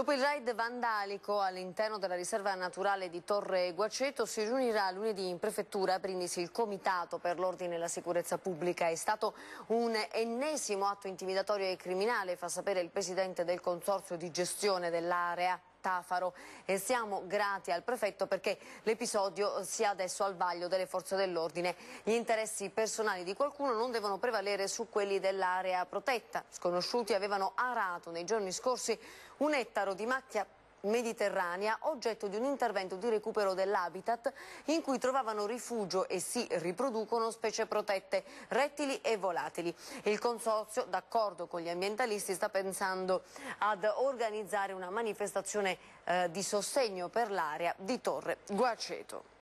Dopo il raid vandalico all'interno della riserva naturale di Torre Guaceto si riunirà lunedì in prefettura a Brindisi il Comitato per l'Ordine e la Sicurezza Pubblica. È stato un ennesimo atto intimidatorio e criminale, fa sapere il presidente del Consorzio di gestione dell'area. Tafaro e siamo grati al prefetto perché l'episodio sia adesso al vaglio delle forze dell'ordine. Gli interessi personali di qualcuno non devono prevalere su quelli dell'area protetta. Sconosciuti avevano arato nei giorni scorsi un ettaro di macchia mediterranea, oggetto di un intervento di recupero dell'habitat in cui trovavano rifugio e si riproducono specie protette, rettili e volatili. Il Consorzio, d'accordo con gli ambientalisti, sta pensando ad organizzare una manifestazione eh, di sostegno per l'area di Torre Guaceto.